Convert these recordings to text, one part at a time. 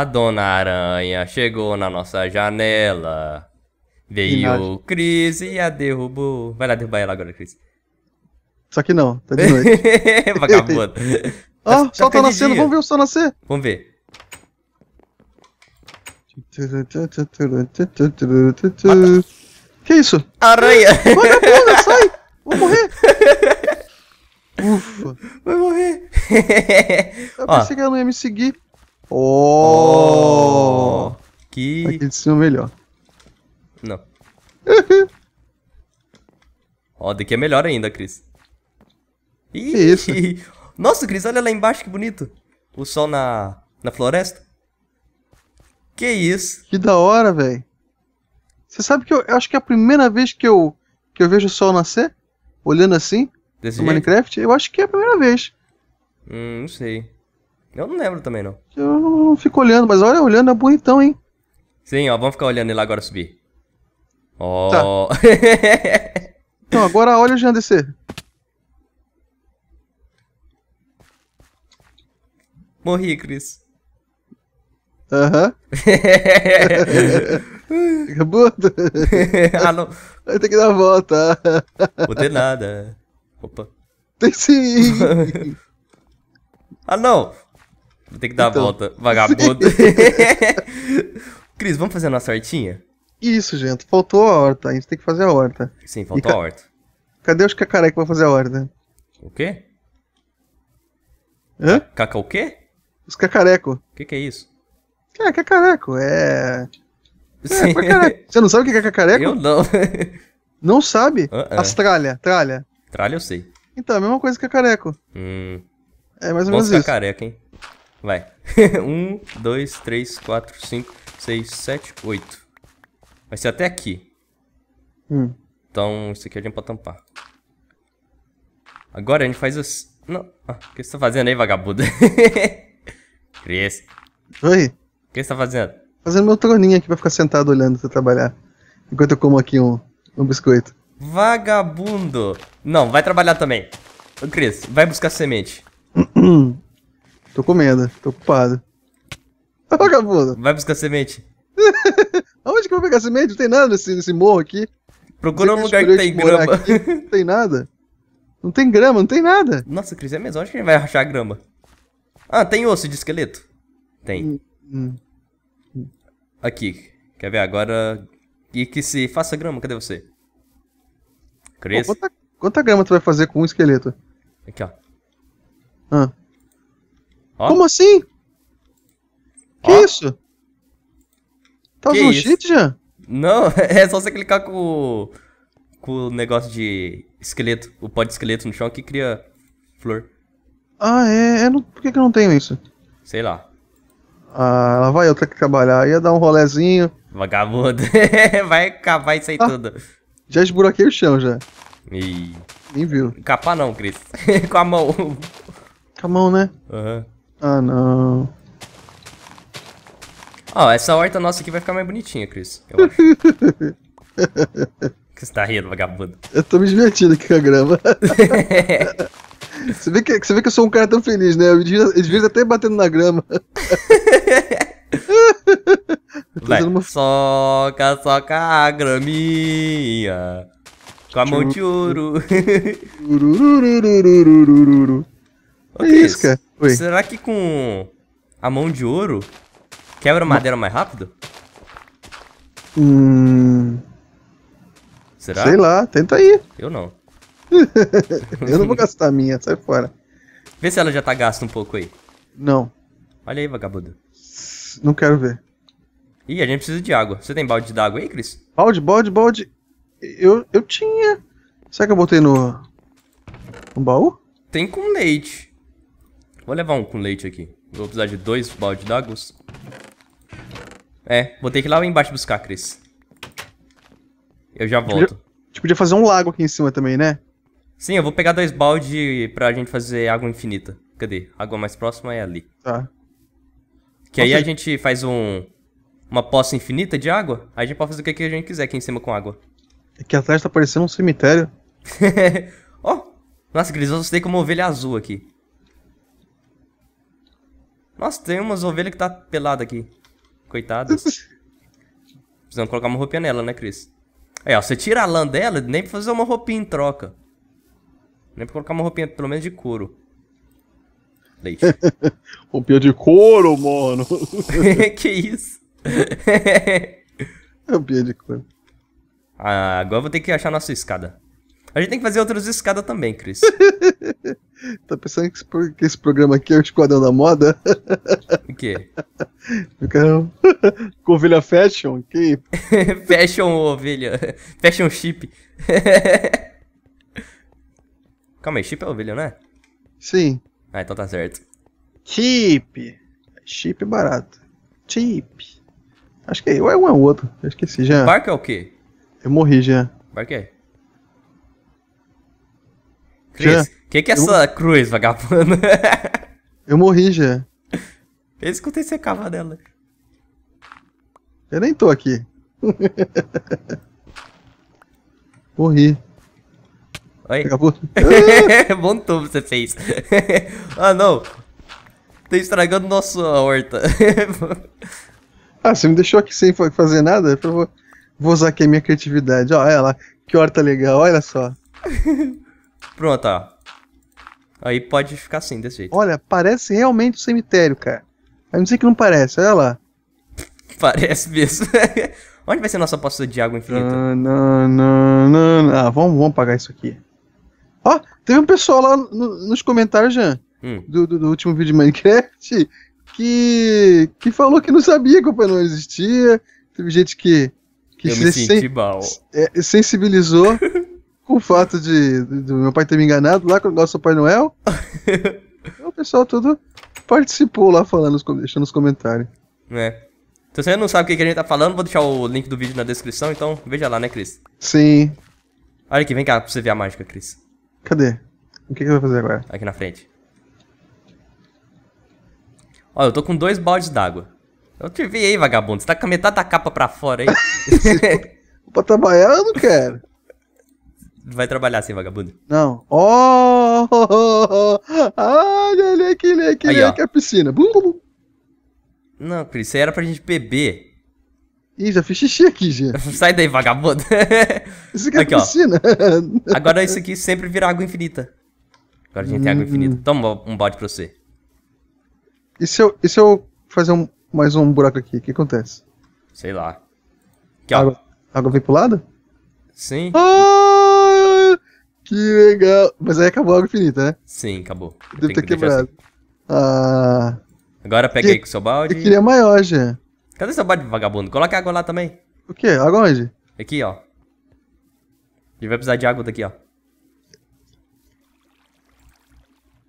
A Dona Aranha chegou na nossa janela. Veio o Cris e a derrubou. Vai lá derrubar ela agora, Cris. Só que não, tá de noite. Vagabundo. Ó, o sol tá, tá nascendo, vamos ver o sol nascer. Vamos ver. Que isso? Aranha! Vagabunda, sai! Vou morrer! Ufa! Vai morrer! Eu pensei Ó. que ela não ia me seguir. Oh! oh que. Aqui de cima melhor. Não. Ó, oh, daqui é melhor ainda, Cris. Ih, que isso? Nossa, Cris, olha lá embaixo que bonito. O sol na, na floresta. Que isso? Que da hora, velho. Você sabe que eu, eu, acho que é a primeira vez que eu, que eu vejo o sol nascer? Olhando assim? Desse no jeito? Minecraft? Eu acho que é a primeira vez. Hum, não sei. Eu não lembro também, não. Eu não fico olhando, mas olha, olhando é bonitão, hein? Sim, ó, vamos ficar olhando ele agora subir. Ó. Oh. Tá. então, agora olha o Jean descer. Morri, Cris. Aham. Uhum. Acabou? ah, não. Vai ter que dar a volta. Vou ter nada. Opa. Tem sim. ah, não. Vou ter que dar então, a volta, vagabundo. Cris, vamos fazer a nossa hortinha? Isso, gente. Faltou a horta. A gente tem que fazer a horta. Sim, faltou ca... a horta. Cadê os cacarecos pra vão fazer a horta? O quê? Hã? Caca o quê? Os cacarecos? O que, que é isso? É, cacareco. É... É, cacareco. Você não sabe o que é cacareco? Eu não. não sabe? Uh -uh. As tralha, tralha. Tralha eu sei. Então, a mesma coisa que cacareco. Hum. É mais ou menos cacareco, isso. cacareco, hein? Vai. 1, 2, 3, 4, 5, 6, 7, 8. Vai ser até aqui. Hum. Então, isso aqui eu tenho pra tampar. Agora a gente faz os... Não. Ah, o que você tá fazendo aí, vagabundo? Cris. Oi. O que você tá fazendo? Fazendo meu troninho aqui pra ficar sentado olhando você trabalhar. Enquanto eu como aqui um, um biscoito. Vagabundo! Não, vai trabalhar também. Ô, Cris, vai buscar semente. Tô comendo, tô ocupado. Vagabundo. Vai buscar semente. Aonde que eu vou pegar semente? Não tem nada nesse, nesse morro aqui. Procura um lugar que tem grama. Aqui, não tem nada. Não tem grama, não tem nada. Nossa, Cris, é mesmo. Onde que a gente vai achar grama? Ah, tem osso de esqueleto? Tem. Hum, hum. Aqui. Quer ver agora? E que se faça grama, cadê você? Cris? Pô, quanta, quanta grama tu vai fazer com um esqueleto? Aqui, ó. Ah. Ó. Como assim? Que isso? Tá usando isso? cheat já? Não, é só você clicar com, com o negócio de esqueleto, o pó de esqueleto no chão que cria flor. Ah, é? é não, por que, que eu não tenho isso? Sei lá. Ah, lá vai eu ter que trabalhar. Ia dar um rolezinho. Vagabundo. vai cavar isso aí ah, tudo. Já esburaquei o chão já. E... Nem viu. Capar não, Cris. Com a mão. Com a mão, né? Aham. Uhum. Ah, não. Ó, oh, essa horta nossa aqui vai ficar mais bonitinha, Chris. Eu acho. que você tá rindo, vagabundo? Eu tô me divertindo aqui com a grama. você, vê que, você vê que eu sou um cara tão feliz, né? Eu às até batendo na grama. Vai, uma... soca, soca a graminha. Com a mão de ouro. é isso, cara. Será que com a mão de ouro quebra madeira mais rápido? Hum... Será? Sei lá, tenta aí. Eu não. eu não vou gastar a minha, sai fora. Vê se ela já tá gasta um pouco aí. Não. Olha aí, vagabundo. Não quero ver. Ih, a gente precisa de água. Você tem balde d'água aí, Cris? Balde, balde, balde. Eu, eu tinha. Será que eu botei no. no baú? Tem com leite. Vou levar um com leite aqui. Vou precisar de dois balde d'água. É, vou ter que ir lá embaixo buscar, Cris. Eu já volto. A gente podia fazer um lago aqui em cima também, né? Sim, eu vou pegar dois balde pra gente fazer água infinita. Cadê? água mais próxima é ali. Tá. Que aí a gente faz um uma poça infinita de água, aí a gente pode fazer o que a gente quiser aqui em cima com água. É que atrás tá parecendo um cemitério. Ó, oh, nossa, Cris, eu sei como uma ovelha azul aqui. Nossa, tem umas ovelhas que tá pelada aqui. Coitadas. Precisamos colocar uma roupinha nela, né, Cris? é ó, você tira a lã dela, nem pra fazer uma roupinha em troca. Nem pra colocar uma roupinha, pelo menos, de couro. Leite. roupinha de couro, mano. que isso? roupinha de couro. Ah, agora eu vou ter que achar nossa escada. A gente tem que fazer outras escadas também, Cris. tá pensando que esse, que esse, programa aqui é o Esquadrão da Moda? O quê? É com ovelha fashion, que? fashion ovelha. Fashion chip. Calma aí, chip é ovelha, não é? Sim. Ah, então tá certo. Chip. Chip é barato. Chip. Acho que é, ou é um ou é outro. Eu esqueci já. Barco é o quê? Eu morri já. Barco é? Cris, o que, que é eu... essa cruz, vagabundo? eu morri já. Eu escutei você cavar dela. Eu nem tô aqui. morri. Oi. Acabou. Bom tubo você fez. ah, não. Tá estragando nossa horta. ah, você me deixou aqui sem fazer nada? Eu vou, vou usar aqui a minha criatividade. olha lá. Que horta legal, olha só. Pronto, ó. Aí pode ficar assim, desse jeito. Olha, parece realmente um cemitério, cara. A não ser que não parece, olha lá. parece mesmo. Onde vai ser a nossa poça de água infinita? Não, não, não, Ah, vamos, vamos pagar isso aqui. Ó, teve um pessoal lá no, nos comentários, Jean, hum. do, do, do, último vídeo de Minecraft, que, que falou que não sabia que o Papai existia. Teve gente que, que Eu se, me senti sen, mal. É, sensibilizou o fato de, do meu pai ter me enganado lá com o nosso Pai Noel. o pessoal todo participou lá falando, deixando os comentários. É. Então, se você não sabe o que a gente tá falando, vou deixar o link do vídeo na descrição, então veja lá, né, Cris? Sim. Olha aqui, vem cá pra você ver a mágica, Cris. Cadê? O que, que eu vou fazer agora? Aqui na frente. Olha, eu tô com dois baldes d'água. Eu te vi aí, vagabundo. Você tá com a metade da capa pra fora aí. pra trabalhar, eu não quero vai trabalhar assim vagabundo. Não. Oh! oh, oh, oh. Ah, leleque, leleque, Aí, leleque, a piscina. Bum, bum, bum. Não, Cris, isso aí era pra gente beber. Ih, já fiz xixi aqui, já. Sai daí, vagabundo. Isso aqui é aqui, piscina. Ó. Agora isso aqui sempre vira água infinita. Agora a gente hum. tem água hum. infinita. Toma um bote pra você. E se eu, e se eu fazer um, mais um buraco aqui, o que acontece? Sei lá. Aqui, água, água vem pro lado? Sim. Ah! Que legal. Mas aí acabou a água infinita, né? Sim, acabou. Deve ter que quebrado. Assim. Ah. Agora pega que... aí com o seu balde. Eu queria é maior, já. Cadê seu balde, vagabundo? Coloca água lá também. O quê? Água onde? Aqui, ó. A gente vai precisar de água daqui, ó.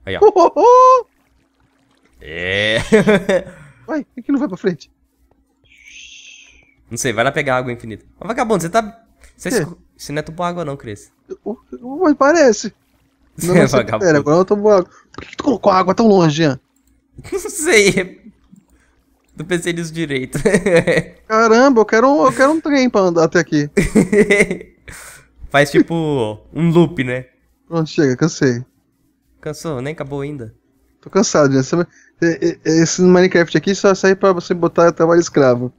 Aí, ó. Oh, oh, oh! É. Vai. por que não vai pra frente? Não sei, vai lá pegar água infinita. Mas vagabundo, você tá. Você, esco... você não é tupar água, não, Cris. Mas parece. Não, não sei, agora eu tomo água. Por que, tu colocou água tão longe, Ian? Não sei. Não pensei nisso direito. Caramba, eu quero um, eu quero um trem pra andar até aqui. Faz tipo um loop, né? Pronto, chega, cansei. Cansou? Nem acabou ainda. Tô cansado, Ian. Esse Minecraft aqui só sai pra você botar trabalho escravo.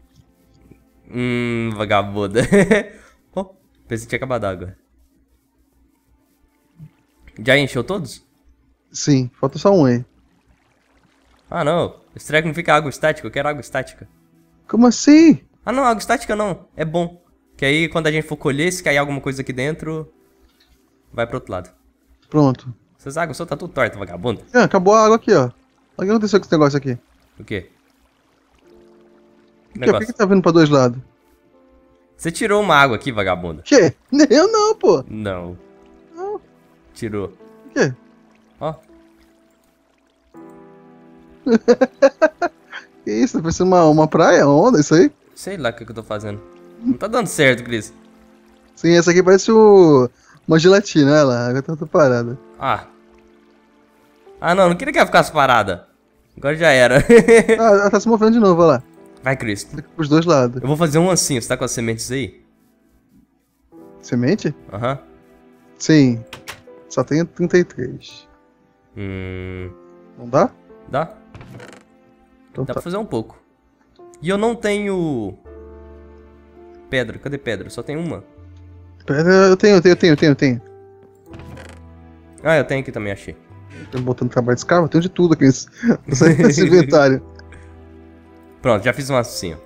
Hum, vagabunda. oh, pensei que tinha acabado a água. Já encheu todos? Sim, falta só um aí. Ah não, esse treco não fica água estática, eu quero água estática. Como assim? Ah não, água estática não, é bom. Que aí quando a gente for colher, se cair alguma coisa aqui dentro, vai pro outro lado. Pronto. Essas águas só tá tudo torto, vagabundo. É, ah, acabou a água aqui, ó. O que aconteceu com esse negócio aqui? O quê? Que negócio? Por que, tá vindo pra dois lados? Você tirou uma água aqui, vagabundo. Quê? Eu não, pô. Não tirou. O quê? Ó. que isso? Tá parecendo uma, uma praia, uma onda, isso aí? Sei lá o que, que eu tô fazendo. Não tá dando certo, Cris. Sim, essa aqui parece o... uma gelatina, olha lá. Agora tá, parada. Ah. Ah, não, não queria que ela ficasse parada. Agora já era. ah, ela tá se movendo de novo, olha lá. Vai, Cris. os dois lados. Eu vou fazer um assim, você tá com as sementes aí? Semente? Aham. Uhum. Sim. Só tenho 33. Hum. Não dá? Dá. Então dá tá. pra fazer um pouco. E eu não tenho. Pedra, cadê pedra? Só tem uma. Pedra, eu tenho, eu tenho, eu tenho, eu tenho, tenho. Ah, eu tenho aqui também, achei. Tô botando trabalho de escravo, tenho de tudo aqui nesse, nesse inventário. Pronto, já fiz um ancinho.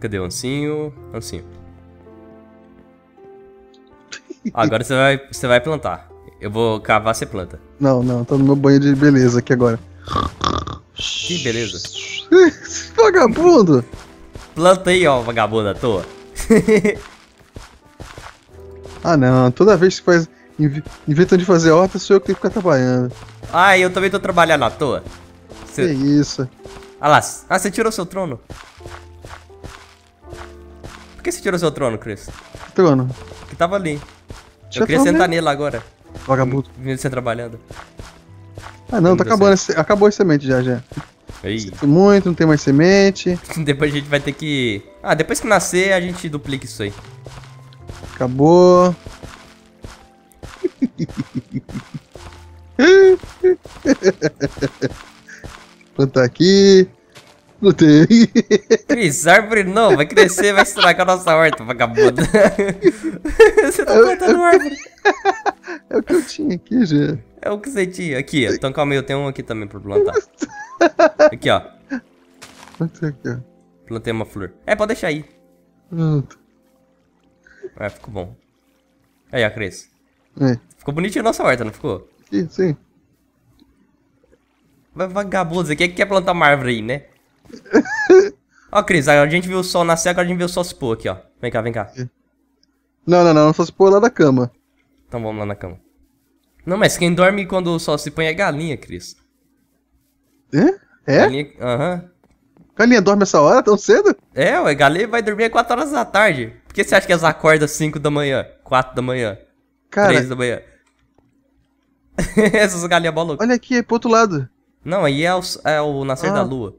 Cadê o ancinho? Ancinho. Agora você vai, você vai plantar. Eu vou cavar, você planta. Não, não, tô no meu banho de beleza aqui agora. Que beleza. vagabundo! Planta aí, ó, vagabundo à toa. ah, não, toda vez que faz. Inventam de fazer horta, sou eu que tenho que ficar trabalhando. Ah, eu também tô trabalhando à toa. Cê... Que isso. Ah lá, ah, você tirou seu trono. Por que você tirou seu trono, Chris? trono? Que tava ali eu queria tá sentar mesmo. nele agora. Vagabundo. Vindo você trabalhando. Ah não, tá acabando. Esse, acabou a semente já, já. Ei. Sinto muito, não tem mais semente. depois a gente vai ter que... Ah, depois que nascer a gente duplica isso aí. Acabou. Plantar aqui. Não tem. Cris, árvore não, vai crescer, vai estragar a nossa horta, vagabunda. você tá plantando árvore. É o que eu tinha aqui, já. É o que você tinha. Aqui, então calma aí, eu tenho um aqui também pra plantar. Aqui, ó. Aqui, ó. Plantei uma flor. É, pode deixar aí. Pronto. É, ficou bom. Aí, ó, Cris. É. Ficou bonitinho a nossa horta, não ficou? Sim, sim. Vagabundo, você que quer plantar uma árvore aí, né? Ó, Cris, a gente viu o sol nascer, agora a gente viu o sol se pôr aqui, ó. Vem cá, vem cá. É. Não, não, não, só se pôr lá da cama. Então vamos lá na cama. Não, mas quem dorme quando o sol se põe é galinha, Cris. É? É? Galinha, aham. Galinha dorme essa hora tão cedo? É, ué, galinha vai dormir às 4 horas da tarde. Por que você acha que elas acordam às 5 da manhã, 4 da manhã, Cara, 3 da manhã? Essas galinhas é malucas. olha aqui, é pro outro lado. Não, aí é o, é o nascer Ah. da lua.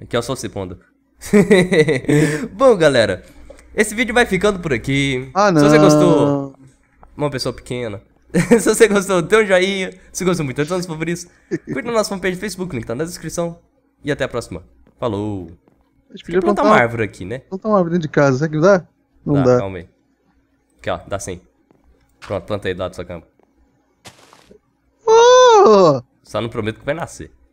Aqui é o pondo. Bom, galera, esse vídeo vai ficando por aqui. Ah, não. Se você gostou, uma pessoa pequena. se você gostou, dê um joinha. Se gostou muito, então nos favoritos. Curta nossa fanpage do Facebook, link tá na descrição. E até a próxima. Falou. Acho que plantar uma árvore aqui, né? Plantar uma árvore dentro de casa, será que dá? Não dá. dá. Calma aí. Aqui, ó, dá sim. Pronto, planta aí do lado da sua cama. Oh! Só não prometo que vai nascer.